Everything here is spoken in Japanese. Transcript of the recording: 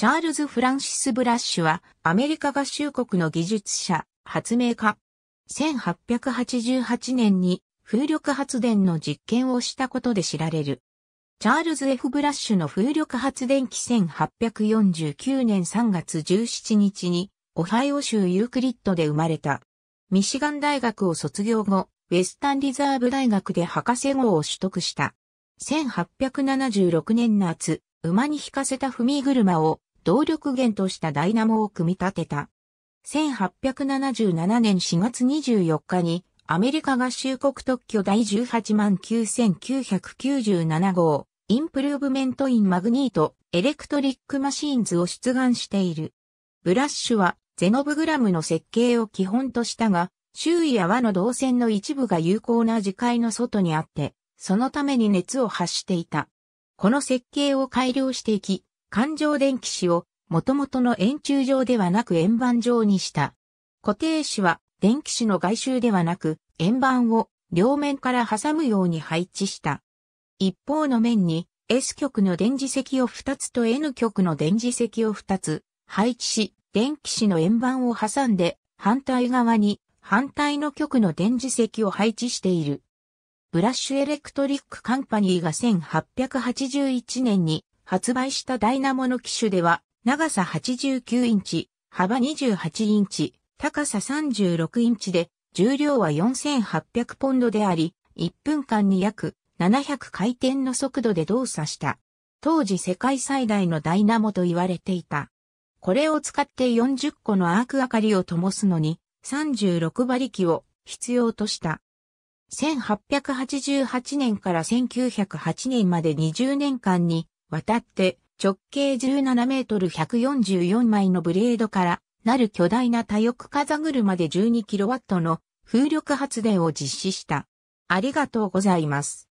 チャールズ・フランシス・ブラッシュは、アメリカ合衆国の技術者、発明家。1888年に風力発電の実験をしたことで知られる。チャールズ・ F・ ブラッシュの風力発電機1849年3月17日に、オハイオ州ユークリッドで生まれた。ミシガン大学を卒業後、ウェスタンリザーブ大学で博士号を取得した。1876年夏、馬に引かせた踏み車を動力源としたダイナモを組み立てた。1877年4月24日にアメリカ合衆国特許第18万9997号インプルーブメントインマグニートエレクトリックマシーンズを出願している。ブラッシュはゼノブグラムの設計を基本としたが、周囲や輪の導線の一部が有効な磁界の外にあって、そのために熱を発していた。この設計を改良していき、環状電気紙を元々の円柱状ではなく円盤状にした。固定紙は電気紙の外周ではなく円盤を両面から挟むように配置した。一方の面に S 極の電磁石を2つと N 極の電磁石を2つ配置し、電気紙の円盤を挟んで反対側に反対の極の電磁石を配置している。ブラッシュエレクトリックカンパニーが1881年に発売したダイナモの機種では、長さ89インチ、幅28インチ、高さ36インチで、重量は4800ポンドであり、1分間に約700回転の速度で動作した。当時世界最大のダイナモと言われていた。これを使って40個のアーク明かりを灯すのに36馬力を必要とした。1888年から1908年まで20年間に渡って直径17メートル144枚のブレードからなる巨大な多翼風車で1 2ットの風力発電を実施した。ありがとうございます。